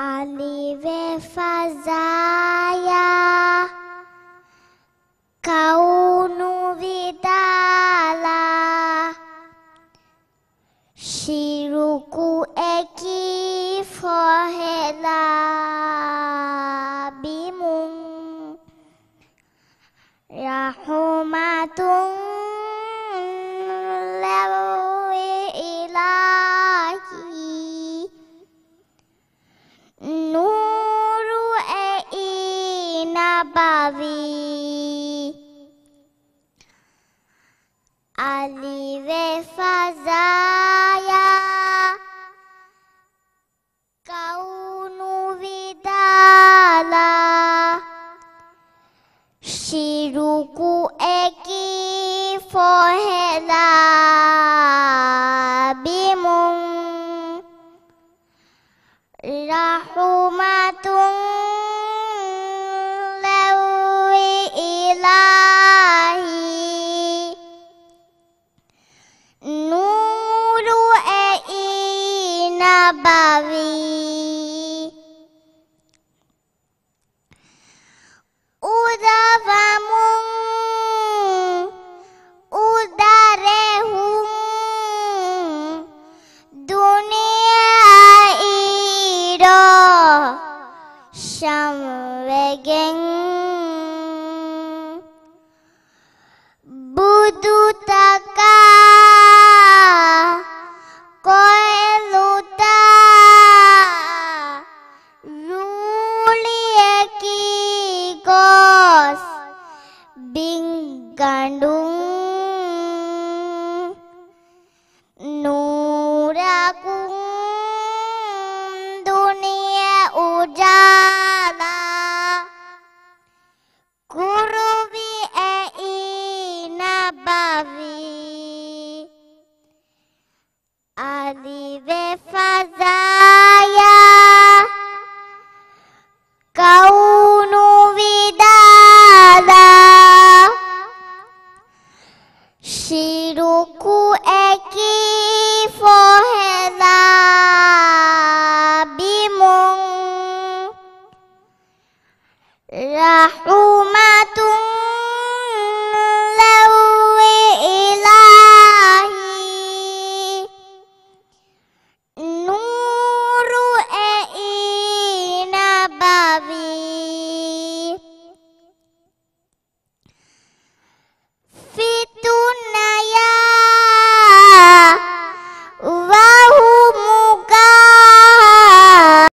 Ali fazaya kaunu vidala shiruku eki fohela bimum rahumatung Nabawi Ali ve fazaya Kaunu vidala Shiruku eki fohela Bimung Rahul النبوي أذفم أدرهم دنيا إيرا شمع Fazia, Cau novidada Xiruku é que forreza Bimon Lahu